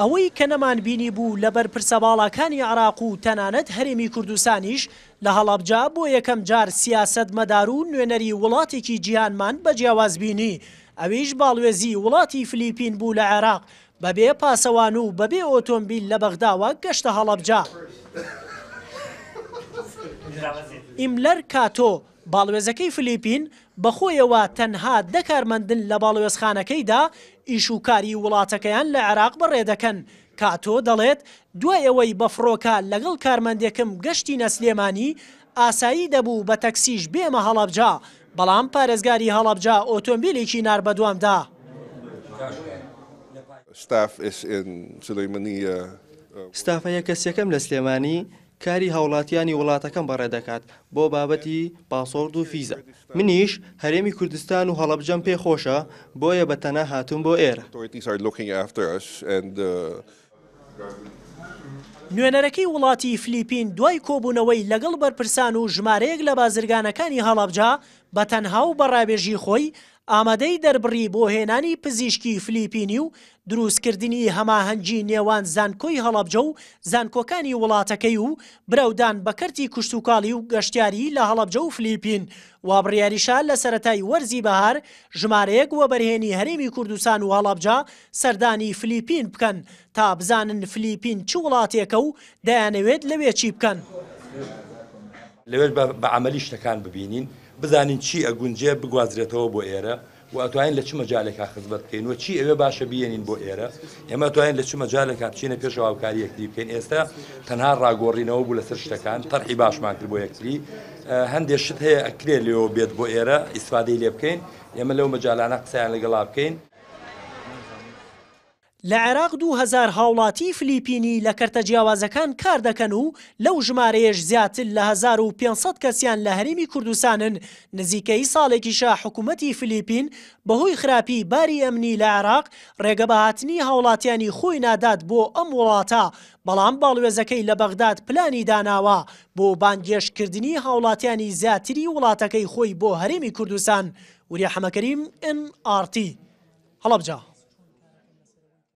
ئەوەی کە نەمان بینی بوو لە بەرپرسەباڵاکانی عراق و تەنانەت هەرێمی کوردستانیش لە هەڵابجا بۆ یەکەم جار سیاست مەدار و نوێنەری وڵاتێکی گیانمان بە جیاواز بینی ئەویش باڵوێزی وڵاتی فلیپین بوو لە عێراق بەبێ پاسەوان و بەبێ ئۆتۆمبیل لە بەغداوە گەشتە هەڵەبجا. ئیملەر کاتۆ باڵوێزەکەی فلیپین بەخۆیەوە تەنها دەکارمەندن لە باڵوێزخانەکەیدا ئیشوکاری وڵاتەکەیان لە عراق بەڕێدەکەن کاتۆ دەڵێت دوایەوەی بەفرۆکە لەگەڵ کارمەندێکم گەشتی نەسلێمانی ئاسایی دەبوو بە تەکسیش بێمە هەڵەبجا بەڵام پارێزگاری هەڵەبجا ئۆتۆمبیلێکی نار بەدوامدا. ستاف سلەیمەنیە ستافەیە کەسیەکەم لە سلێمانی کاری هاوڵاتیانی وڵاتەکەم بەڕێدەکات بۆ بابەتی پاسۆرد و فیزە منیش هەرێمی کوردستان و هەڵەبجەم پێخۆشە بۆیە بەتەنە هاتون بۆ ئێرە uh, نوێنەرەکەی وڵاتی فلیپین دوای کۆبوونەوەی لەگەڵ بەرپرسان و ژمارەیەک لە بازرگانەکانی هەڵابجا بە تەنها و بەڕابێژی خۆی ئامادەی دەربڕی بۆ هێنانی پزیشکی فلیپینی و دروستکردنی هەماهەنگی نێوان زانکۆی هەڵەبجە و زانکۆکانی وڵاتەکەی و برەودان بەکەرتی کوشتتوکاڵی و گەشتیاری لە هەڵەبجە و فلیپین وابڕیاریشا لە سەتای وەرزی بەهار ژمارەیەک وە بەرهێنی هەرێمی کوردستان و هەڵەبجا سەردانی فلیپین بکەن تا بزانن فلیپین چ وڵاتێکە و دەیانەوێت لەوێ چی بکەن. لەوێت بە عملی شتەکان ببینین بزانین چی ئەگونجێ بگوازرێتەوە بۆ ئێرە و ئەتوانین لە چ مەجالێکا خزمەت بکەین و چی ئەوێ باشە بینین بۆ ئێرە ئێمە توانین لە چ مەجالێکا بچینە پێش ئاوکاری یەکتی بکەین ئێستا تەنها ڕاگۆڕینەوە بوو لەسەر شتەکان تەرحی باشمان کرد بۆ یەکتی هەندێک شت هەیە ئەکرێ لێەوە بێت بۆ ئێرە ئیسفادەی لێ بکەین ئێمە لەو مەجالانە قسەیان لەگەڵا بکەین لە عێراق دوهزار هاوڵاتی فلیپینی لە کەرتە جیاوازەکان کار دەکەن و لەو ژمارەیەش زیاتر لە 1500 کەسیان لە هەرمی کوردستانن نزیکەی ساڵێکیشە حکوومەتی فلیپین بەهۆی خراپی باری ئەمنی لە عێراق ڕێگە بەهاتنی هاوڵاتیانی خۆی نادات بۆ ئەم وڵاتە بەڵام باڵوێزەکەی لە بەغداد پلانی داناوە بۆ بانگێشکردنی هاوڵاتیانی زیاتری وڵاتەکەی خۆی بۆ هەرمی کوردستان وری حەمەکەریم NRT هەڵبجا.